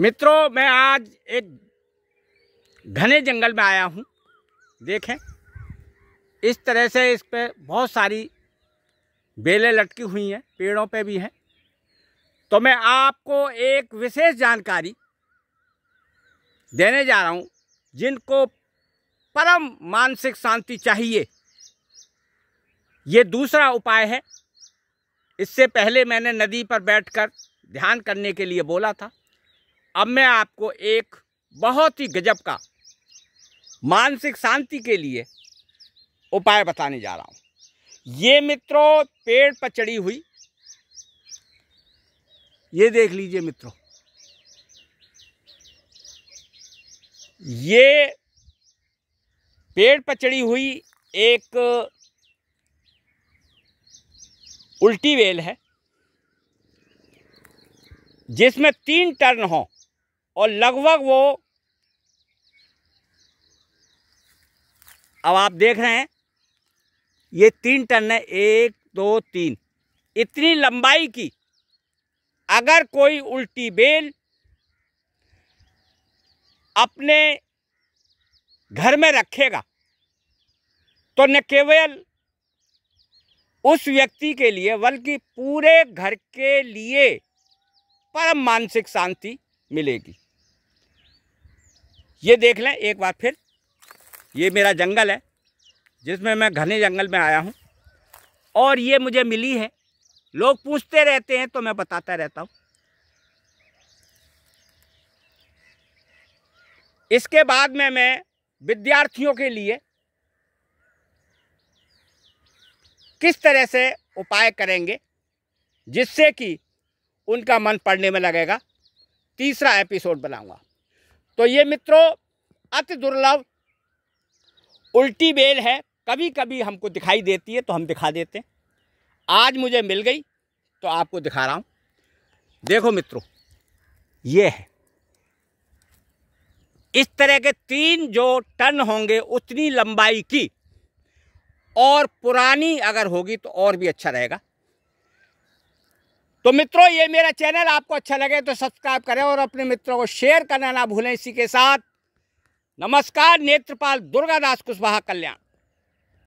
मित्रों मैं आज एक घने जंगल में आया हूँ देखें इस तरह से इस पर बहुत सारी बेलें लटकी हुई हैं पेड़ों पे भी हैं तो मैं आपको एक विशेष जानकारी देने जा रहा हूँ जिनको परम मानसिक शांति चाहिए ये दूसरा उपाय है इससे पहले मैंने नदी पर बैठकर ध्यान करने के लिए बोला था अब मैं आपको एक बहुत ही गजब का मानसिक शांति के लिए उपाय बताने जा रहा हूँ ये मित्रों पेड़ पर चढ़ी हुई ये देख लीजिए मित्रों ये पेड़ पर चढ़ी हुई एक उल्टी वेल है जिसमें तीन टर्न हों और लगभग वो अब आप देख रहे हैं ये तीन टन है एक दो तीन इतनी लंबाई की अगर कोई उल्टी बेल अपने घर में रखेगा तो न केवल उस व्यक्ति के लिए बल्कि पूरे घर के लिए परम मानसिक शांति मिलेगी ये देख लें एक बार फिर ये मेरा जंगल है जिसमें मैं घने जंगल में आया हूँ और ये मुझे मिली है लोग पूछते रहते हैं तो मैं बताता रहता हूँ इसके बाद में मैं विद्यार्थियों के लिए किस तरह से उपाय करेंगे जिससे कि उनका मन पढ़ने में लगेगा तीसरा एपिसोड बनाऊंगा तो ये मित्रों अति दुर्लभ उल्टी बेल है कभी कभी हमको दिखाई देती है तो हम दिखा देते हैं आज मुझे मिल गई तो आपको दिखा रहा हूँ देखो मित्रों ये है इस तरह के तीन जो टन होंगे उतनी लंबाई की और पुरानी अगर होगी तो और भी अच्छा रहेगा तो मित्रों ये मेरा चैनल आपको अच्छा लगे तो सब्सक्राइब करें और अपने मित्रों को शेयर करना ना भूलें इसी के साथ नमस्कार नेत्रपाल दुर्गादास कुशवाहा कल्याण